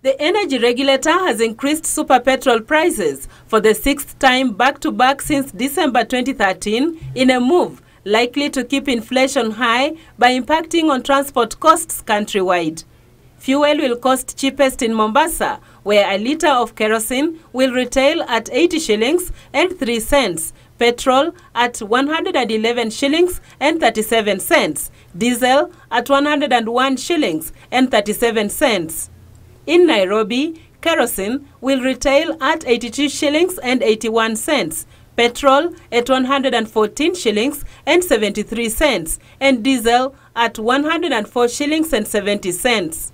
The energy regulator has increased super petrol prices for the sixth time back-to-back -back since December 2013 in a move likely to keep inflation high by impacting on transport costs countrywide. Fuel will cost cheapest in Mombasa, where a litre of kerosene will retail at 80 shillings and 3 cents, petrol at 111 shillings and 37 cents, diesel at 101 shillings and 37 cents. In Nairobi, kerosene will retail at 82 shillings and 81 cents, petrol at 114 shillings and 73 cents, and diesel at 104 shillings and 70 cents.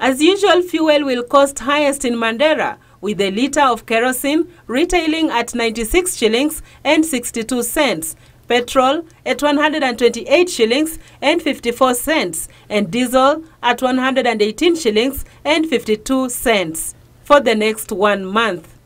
As usual, fuel will cost highest in Mandera, with a litre of kerosene retailing at 96 shillings and 62 cents, petrol at 128 shillings and 54 cents and diesel at 118 shillings and 52 cents for the next one month.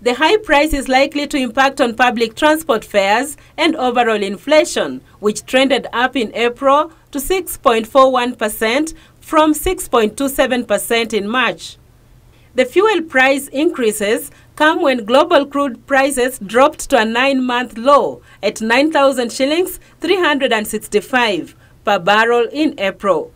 The high price is likely to impact on public transport fares and overall inflation, which trended up in April to 6.41% from 6.27% in March. The fuel price increases come when global crude prices dropped to a nine-month low at 9,000 shillings 365 per barrel in April.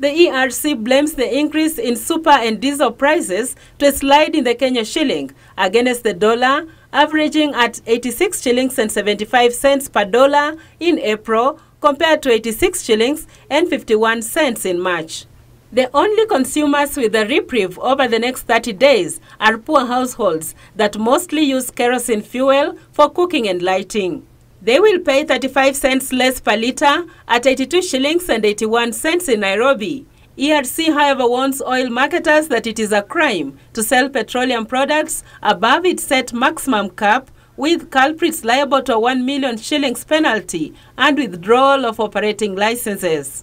The ERC blames the increase in super and diesel prices to a slide in the Kenya shilling against the dollar, averaging at 86 shillings and 75 cents per dollar in April compared to 86 shillings and 51 cents in March. The only consumers with a reprieve over the next 30 days are poor households that mostly use kerosene fuel for cooking and lighting. They will pay 35 cents less per litre at 82 shillings and 81 cents in Nairobi. ERC, however, warns oil marketers that it is a crime to sell petroleum products above its set maximum cap, with culprits liable to a 1 million shillings penalty and withdrawal of operating licenses.